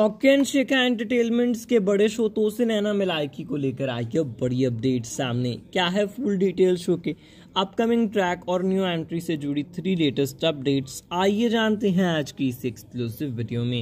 ऑकेन शिखा entertainments के बड़े show तो से नैना मिलायकी को लेकर आई है बड़ी अपडेट सामने क्या है फुल डिटेल शो के अपकमिंग ट्रैक और न्यू एंट्री से जुड़ी थ्री लेटेस्ट अपडेट्स आइए जानते हैं आज की इस एक्सक्लूसिव वीडियो में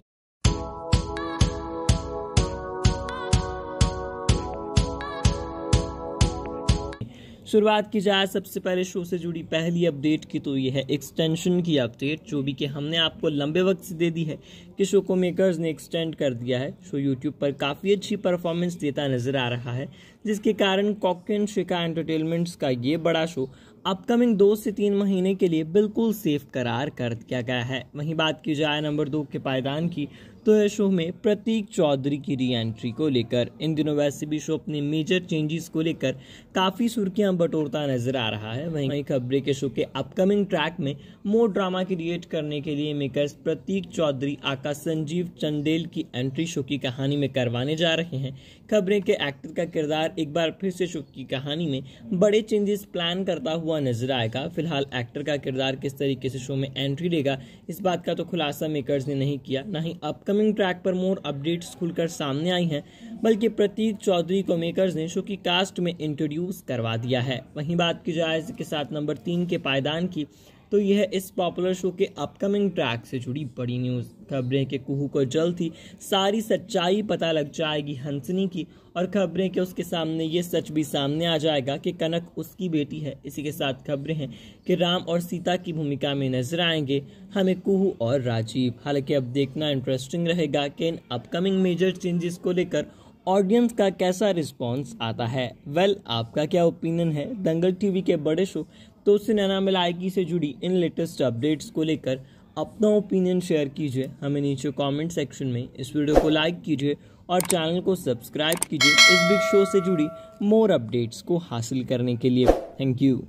शुरुआत की जाए सबसे पहले शो से जुड़ी पहली अपडेट की तो ये है एक्सटेंशन की अपडेट जो भी कि हमने आपको लंबे वक्त से दे दी है कि शो को मेकर्स ने एक्सटेंड कर दिया है शो यूट्यूब पर काफ़ी अच्छी परफॉर्मेंस देता नज़र आ रहा है जिसके कारण कॉकन शिका एंटरटेनमेंट्स का ये बड़ा शो अपकमिंग दो से तीन महीने के लिए बिल्कुल सेफ करार कर दिया गया है वहीं बात की जाए नंबर दो के पायदान की तो यह शो में प्रतीक चौधरी की री एंट्री को लेकर इन दिनों वैसे भी शो अपने मेजर चेंजेस को लेकर काफ़ी सुर्खियां बटोरता नजर आ रहा है वहीं खबरें के शो के अपकमिंग ट्रैक में मोर ड्रामा क्रिएट करने के लिए मेकर्स प्रतीक चौधरी आका संजीव चंदेल की एंट्री शो की कहानी में करवाने जा रहे हैं खबरें के एक्टर का किरदार एक बार फिर से शो की कहानी में बड़े चेंजेस प्लान करता हुआ हुआ नजर आएगा फिलहाल एक्टर का किरदार किस तरीके से शो में एंट्री लेगा इस बात का तो खुलासा मेकर्स ने नहीं किया ना ही अपकमिंग ट्रैक पर मोर अपडेट्स खुलकर सामने आई हैं बल्कि प्रतीक चौधरी को मेकर्स ने शो की कास्ट में इंट्रोड्यूस करवा दिया है वहीं बात की जाए इसके साथ नंबर तीन के पायदान की तो यह इस पॉपुलर शो के अपकमिंग ट्रैक से जुड़ी बड़ी न्यूज़ खबरें के कुहू को जल्द ही सारी सच्चाई पता लग जाएगी हंसनी की और खबरें के उसके सामने ये सच भी सामने आ जाएगा कि कनक उसकी बेटी है इसी के साथ खबरें हैं कि राम और सीता की भूमिका में नजर आएंगे हमें कुहू और राजीव हालांकि अब देखना इंटरेस्टिंग रहेगा कि इन अपकमिंग मेजर चेंजेस को लेकर ऑडियंस का कैसा रिस्पॉन्स आता है वेल well, आपका क्या ओपिनियन है दंगल टीवी के बड़े शो तो सिनेना मिलायकी से जुड़ी इन लेटेस्ट अपडेट्स को लेकर अपना ओपिनियन शेयर कीजिए हमें नीचे कमेंट सेक्शन में इस वीडियो को लाइक कीजिए और चैनल को सब्सक्राइब कीजिए इस बिग शो से जुड़ी मोर अपडेट्स को हासिल करने के लिए थैंक यू